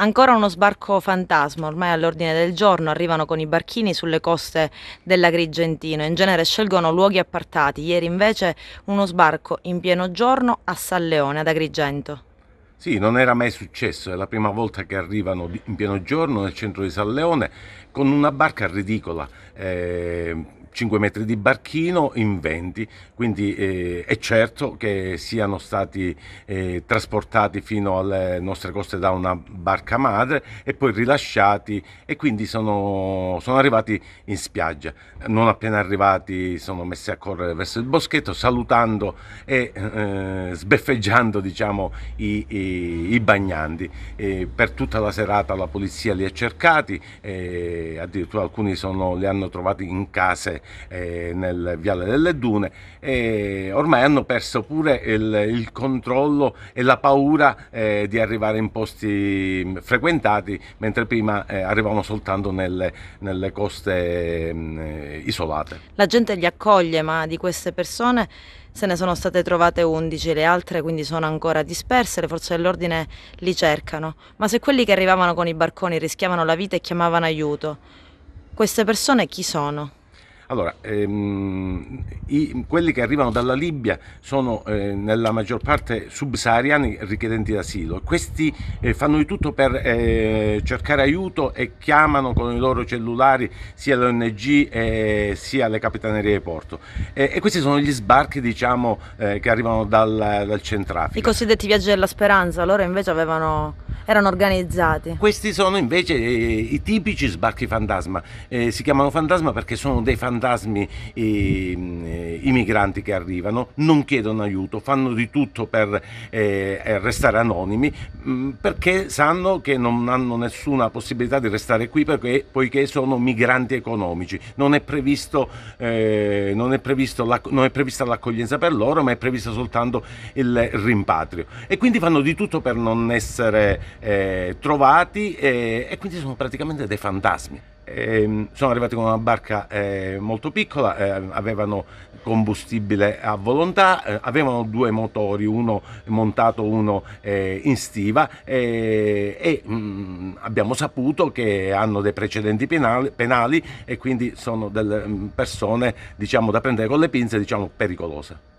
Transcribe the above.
Ancora uno sbarco fantasma, ormai all'ordine del giorno, arrivano con i barchini sulle coste dell'Agrigentino. In genere scelgono luoghi appartati, ieri invece uno sbarco in pieno giorno a San Leone, ad Agrigento. Sì, non era mai successo, è la prima volta che arrivano in pieno giorno nel centro di San Leone con una barca ridicola, eh, 5 metri di barchino in 20, quindi eh, è certo che siano stati eh, trasportati fino alle nostre coste da una barca madre e poi rilasciati e quindi sono, sono arrivati in spiaggia. Non appena arrivati sono messi a correre verso il boschetto salutando e eh, sbeffeggiando diciamo, i, i i bagnanti. Eh, per tutta la serata la polizia li ha cercati, eh, addirittura alcuni sono, li hanno trovati in case eh, nel Viale delle Dune e ormai hanno perso pure il, il controllo e la paura eh, di arrivare in posti frequentati, mentre prima eh, arrivavano soltanto nelle, nelle coste mm, isolate. La gente li accoglie, ma di queste persone se ne sono state trovate 11, le altre quindi sono ancora disperse, le forze dell'ordine li cercano, ma se quelli che arrivavano con i barconi rischiavano la vita e chiamavano aiuto, queste persone chi sono? Allora, ehm, i, quelli che arrivano dalla Libia sono eh, nella maggior parte subsahariani richiedenti asilo. Questi eh, fanno di tutto per eh, cercare aiuto e chiamano con i loro cellulari sia l'ONG eh, sia le capitanerie di porto. e questi sono gli sbarchi diciamo, eh, che arrivano dal, dal Centrafrica. I cosiddetti viaggi della speranza, loro invece avevano erano organizzati. Questi sono invece eh, i tipici sbarchi fantasma. Eh, si chiamano fantasma perché sono dei fantasmi ehm, eh, i migranti che arrivano, non chiedono aiuto, fanno di tutto per eh, eh restare anonimi mm, perché sanno che non hanno nessuna possibilità di restare qui perché, poiché sono migranti economici. Non è, previsto, eh, non è, la, non è prevista l'accoglienza per loro, ma è previsto soltanto il rimpatrio. E quindi fanno di tutto per non essere eh, trovati eh, e quindi sono praticamente dei fantasmi. Eh, sono arrivati con una barca eh, molto piccola, eh, avevano combustibile a volontà, eh, avevano due motori, uno montato, uno in stiva e mh, mm, abbiamo saputo che hanno dei precedenti penali, penali e quindi sono delle mm, persone diciamo, da prendere con le pinze diciamo, pericolose.